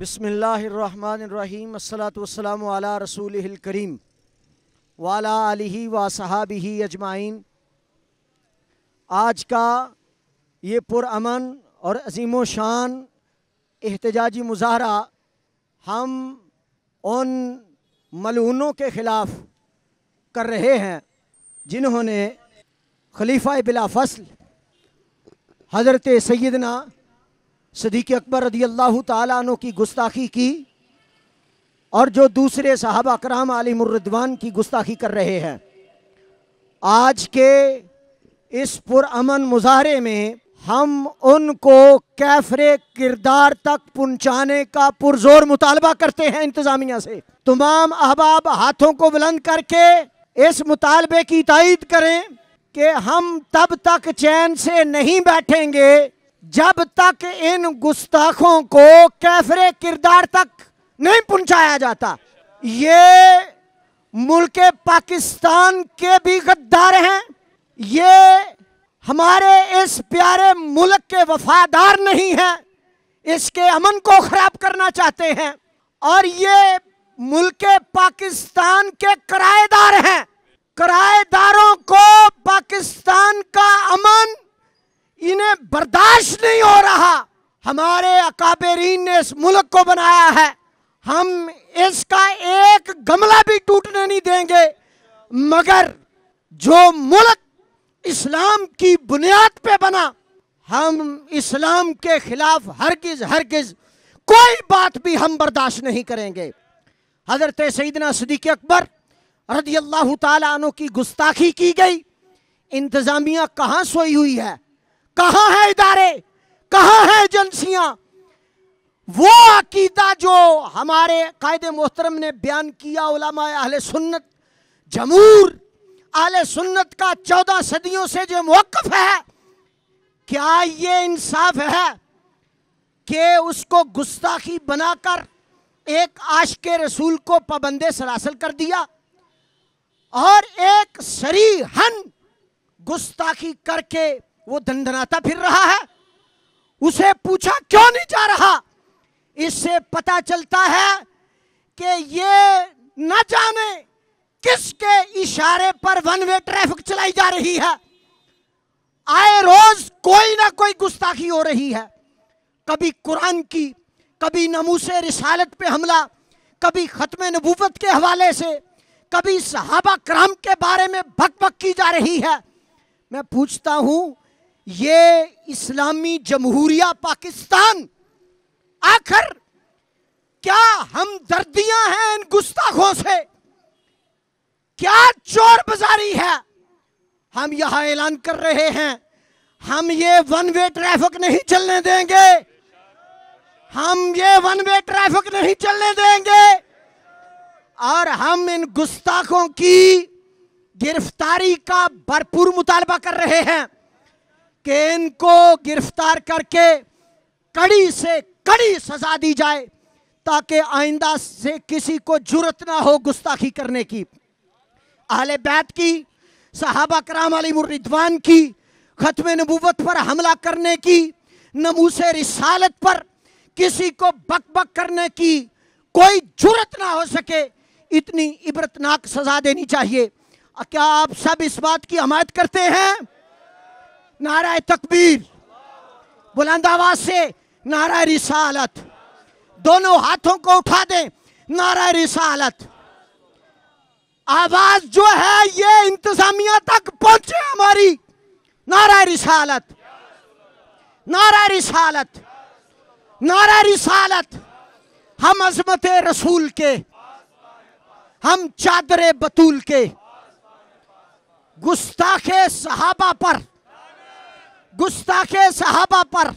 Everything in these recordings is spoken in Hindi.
बसमीम असलातम रसूल करीम वाला आलि व सहाबी अजमाइन आज का ये पुरान और अजीम शान एहतजाजी मुजाहरा हम उन मलूनों के ख़िलाफ़ कर रहे हैं जिन्होंने खलीफा बिला फसल हज़रत सैदना सदीक अकबर रदी अल्लाह तु की गुस्ताखी की और जो दूसरे साहबा कराम आलिमरदवान की गुस्ताखी कर रहे हैं आज के इस पुरमन मुजाहरे में हम उनको कैफरे किरदार तक पहुँचाने का पुरजोर मुतालबा करते हैं इंतज़ामिया से तमाम अहबाब हाथों को बुलंद करके इस मुतालबे की तइद करें कि हम तब तक चैन से नहीं बैठेंगे जब तक इन गुस्ताखों को कैफरे किरदार तक नहीं पहुंचाया जाता ये मुल्क पाकिस्तान के भी गद्दार हैं ये हमारे इस प्यारे मुल्क के वफादार नहीं हैं इसके अमन को ख़राब करना चाहते हैं और ये मुल्क पाकिस्तान के किराएदार हैं किराएदारों को बर्दाश्त नहीं हो रहा हमारे अकाबेरीन ने इस मुल्क को बनाया है हम इसका एक गमला भी टूटने नहीं देंगे मगर जो मुल्क इस्लाम की बुनियाद पे बना हम इस्लाम के खिलाफ हरगिज हरगिज कोई बात भी हम बर्दाश्त नहीं करेंगे हजरत सईदना सदीक अकबर रदी अल्लाह तु की गुस्ताखी की गई इंतज़ामिया कहाँ सोई हुई है कहा है इदारे कहा है एजेंसिया वो अकीदा जो हमारे कायदे मोहतरम ने बयान किया उलामा अहल सुन्नत जमूर अहल सुन्नत का चौदह सदियों से जो मौकफ है क्या ये इंसाफ है कि उसको गुस्ताखी बनाकर एक आश के रसूल को पाबंदे सरासल कर दिया और एक सरीहन गुस्ताखी करके वो धनधनाता फिर रहा है उसे पूछा क्यों नहीं जा रहा इससे पता चलता है कि ये न जाने किसके इशारे पर वन वे ट्रैफिक चलाई जा रही है आए रोज कोई ना कोई गुस्ताखी हो रही है कभी कुरान की कभी नमूसे रिसालत पे हमला कभी ख़त्म नबूवत के हवाले से कभी सहाबा क्राम के बारे में भक भक की जा रही है मैं पूछता हूं ये इस्लामी जमहूरिया पाकिस्तान आखिर क्या हम दर्दियां हैं इन गुस्ताखों से क्या चोर बाजारी है हम यहां ऐलान कर रहे हैं हम ये वन वे ट्रैफिक नहीं चलने देंगे हम ये वन वे ट्रैफिक नहीं चलने देंगे और हम इन गुस्ताखों की गिरफ्तारी का भरपूर मुतालबा कर रहे हैं केन को गिरफ्तार करके कड़ी से कड़ी सजा दी जाए ताकि आइंदा से किसी को जरूरत ना हो गुस्ताखी करने की आले बैत की सहाबा कराम अली मुरिदवान की ख़त्म नबूवत पर हमला करने की नमूस रिसालत पर किसी को बक बक करने की कोई जरूरत ना हो सके इतनी इबरतनाक सजा देनी चाहिए क्या आप सब इस बात की हमायत करते हैं नारा तकबीर बुलंद आवाज से नारा रिसालत दोनों हाथों को उठा दें नारा रिसालत आवाज जो है ये इंतजामिया तक पहुंचे हमारी नारा रिसालत नारा रिसालत नारा रिसालत हम अजमत रसूल के हम चादर बतूल के गुस्ताखे सहाबा पर गुस्ताखे सहाबा पर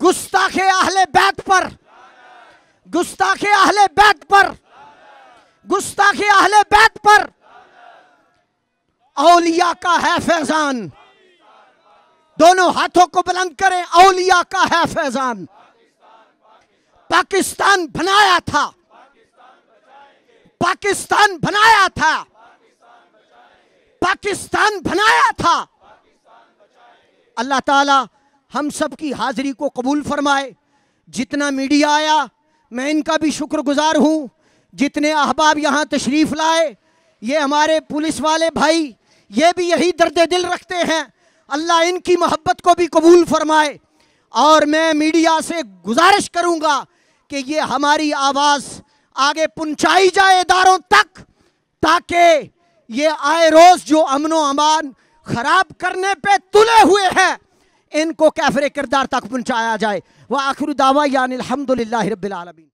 गुस्ताखे आहले बैत पर गुस्ताखे आहले बैत पर गुस्ताखे आहले बैत पर औलिया का है फैजान दोनों हाथों को बुलंद करें औलिया का है फैजान पाकिस्तान बनाया था पाकिस्तान बनाया था पाकिस्तान बनाया था अल्लाह ताला हम सब की हाज़िरी को कबूल फरमाए जितना मीडिया आया मैं इनका भी शुक्रगुजार हूँ जितने अहबाब यहाँ तशरीफ़ लाए ये हमारे पुलिस वाले भाई ये भी यही दर्द दिल रखते हैं अल्लाह इनकी मोहब्बत को भी कबूल फरमाए और मैं मीडिया से गुजारिश करूँगा कि ये हमारी आवाज़ आगे पहुँचाई जाए इदारों तक ताकि ये आए रोज़ जो अमन अमान खराब करने पे तुले हुए हैं इनको कैफरे किरदार तक पहुंचाया जाए वह आखिर दावा यानी अलहमदिल्ला रबीआलमीन